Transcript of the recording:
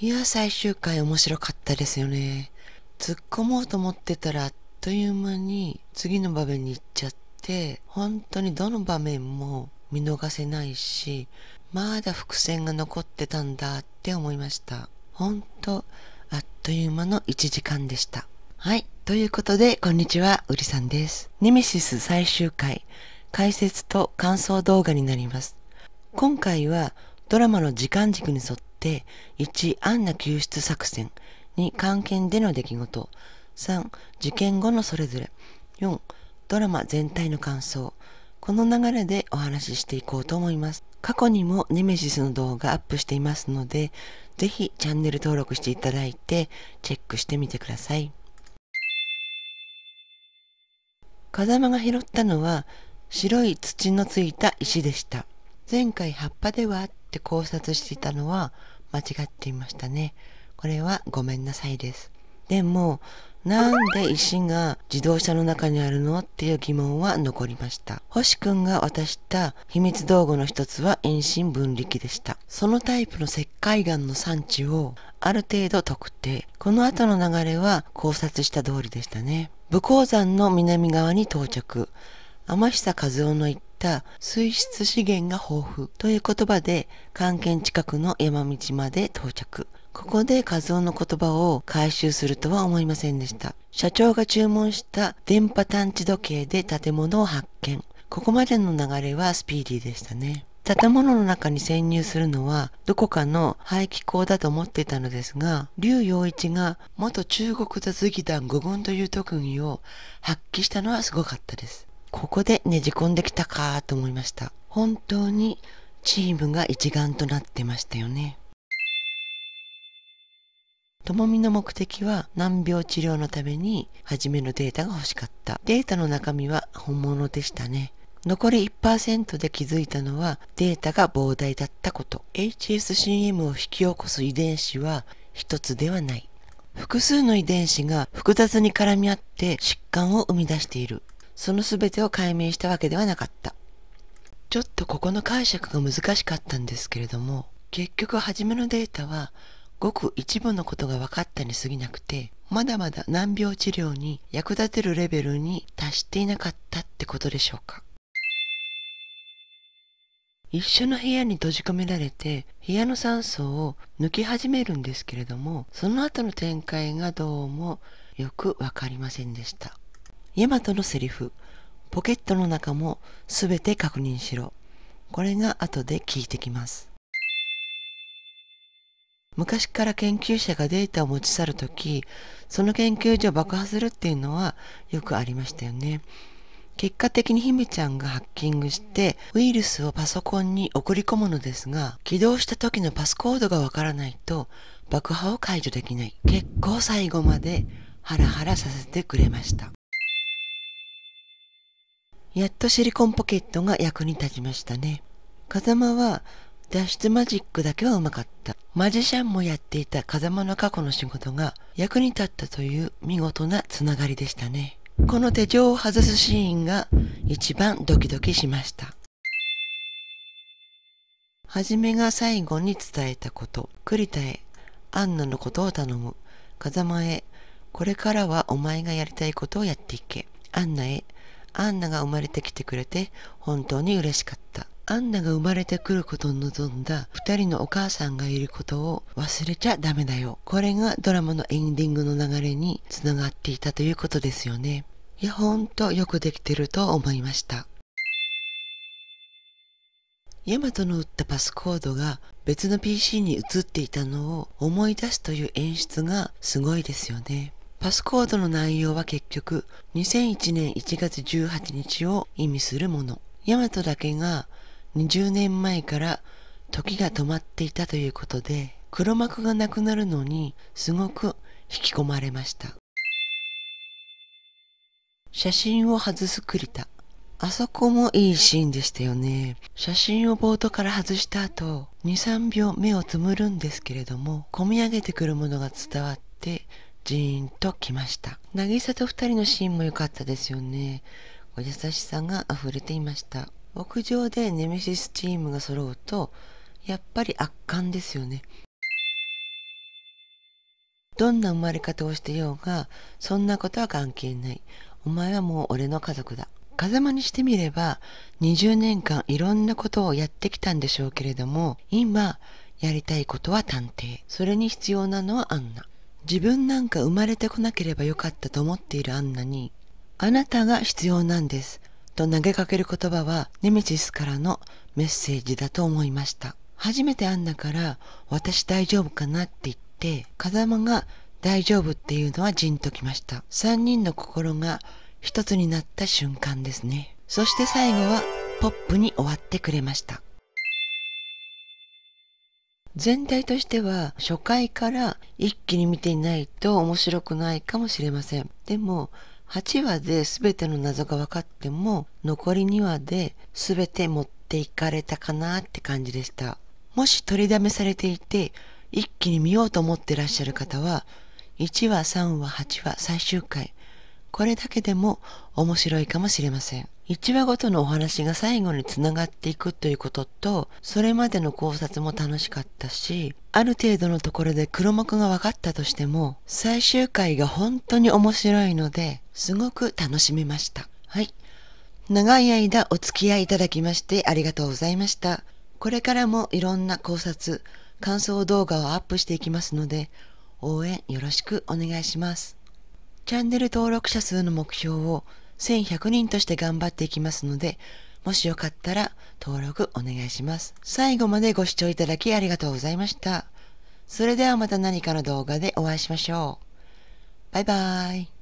いや、最終回面白かったですよね。突っ込もうと思ってたらあっという間に次の場面に行っちゃって、本当にどの場面も見逃せないし、まだ伏線が残ってたんだって思いました。本当あっという間の1時間でした。はい。ということで、こんにちは、うりさんです。ネメシス最終回、解説と感想動画になります。今回はドラマの時間軸に沿っって1アンナ救出作戦2関係での出来事3事件後のそれぞれ4ドラマ全体の感想この流れでお話ししていこうと思います過去にもネメシスの動画アップしていますのでぜひチャンネル登録していただいてチェックしてみてください風間が拾ったのは白い土のついた石でした前回葉っぱではあっって考察していたのは間違っていましたね。これはごめんなさいです。でも、なんで石が自動車の中にあるのっていう疑問は残りました。星くんが渡した秘密道具の一つは遠心分離器でした。そのタイプの石灰岩の産地をある程度特定。この後の流れは考察した通りでしたね。武甲山の南側に到着。天久和夫の一た水質資源が豊富という言葉で関県近くの山道まで到着。ここで和ズの言葉を回収するとは思いませんでした。社長が注文した電波探知時計で建物を発見。ここまでの流れはスピーディーでしたね。建物の中に潜入するのはどこかの排気口だと思っていたのですが、劉陽一が元中国雑技団五軍という特技を発揮したのはすごかったです。ここでねじ込んできたかと思いました。本当にチームが一丸となってましたよね。ともみの目的は難病治療のために初めのデータが欲しかった。データの中身は本物でしたね。残り1%で気づいたのはデータが膨大だったこと。HSCM を引き起こす遺伝子は一つではない。複数の遺伝子が複雑に絡み合って疾患を生み出している。その全てを解明したわけではなかった。ちょっとここの解釈が難しかったんですけれども、結局初めのデータはごく一部のことが分かったに過ぎなくて、まだまだ難病治療に役立てるレベルに達していなかったってことでしょうか。一緒の部屋に閉じ込められて部屋の酸素を抜き始めるんですけれどもその後の展開がどうもよくわかりませんでした。ヤマトのセリフ、ポケットの中もすべて確認しろ。これが後で聞いてきます。昔から研究者がデータを持ち去るとき、その研究所を爆破するっていうのはよくありましたよね。結果的に姫ちゃんがハッキングしてウイルスをパソコンに送り込むのですが、起動した時のパスコードがわからないと爆破を解除できない。結構最後までハラハラさせてくれました。やっとシリコンポケットが役に立ちましたね。風間は脱出マジックだけはうまかった。マジシャンもやっていた風間の過去の仕事が役に立ったという見事なつながりでしたね。この手錠を外すシーンが一番ドキドキしました。はじめが最後に伝えたこと、栗田へ、アンナのことを頼む、風間へ、これからはお前がやりたいことをやっていけ、アンナへ、アンナが生まれてきてくれて本当に嬉しかった。アンナが生まれてくることを望んだ二人のお母さんがいることを忘れちゃダメだよ。これがドラマのエンディングの流れにつながっていたということですよね。いや、ほんとよくできてると思いました。ヤマトの打ったパスコードが別の PC に移っていたのを思い出すという演出がすごいですよね。パスコードの内容は結局2001年1月18日を意味するもの。ヤマトだけが20年前から時が止まっていたということで黒幕がなくなるのにすごく引き込まれました。写真を外す栗田。あそこもいいシーンでしたよね。写真をボートから外した後、2、3秒目をつむるんですけれども、込み上げてくるものが伝わって、ジーンときました渚と2人のシーンも良かったですよね優しさが溢れていました屋上でネメシスチームが揃うとやっぱり圧巻ですよねどんな生まれ方をしてようがそんなことは関係ないお前はもう俺の家族だ風間にしてみれば20年間いろんなことをやってきたんでしょうけれども今やりたいことは探偵それに必要なのはアンナ自分なんか生まれてこなければよかったと思っているアンナに、あなたが必要なんです、と投げかける言葉はネメシスからのメッセージだと思いました。初めてアンナから、私大丈夫かなって言って、風間が大丈夫っていうのはじんときました。三人の心が一つになった瞬間ですね。そして最後はポップに終わってくれました。全体としては初回から一気に見ていないと面白くないかもしれません。でも8話で全ての謎が分かっても残り2話で全て持っていかれたかなって感じでした。もし取りだめされていて一気に見ようと思ってらっしゃる方は1話3話8話最終回これだけでも面白いかもしれません。1話ごとのお話が最後につながっていくということと、それまでの考察も楽しかったし、ある程度のところで黒幕が分かったとしても、最終回が本当に面白いので、すごく楽しめました。はい。長い間お付き合いいただきましてありがとうございました。これからもいろんな考察、感想動画をアップしていきますので、応援よろしくお願いします。チャンネル登録者数の目標を1100人として頑張っていきますので、もしよかったら登録お願いします。最後までご視聴いただきありがとうございました。それではまた何かの動画でお会いしましょう。バイバーイ。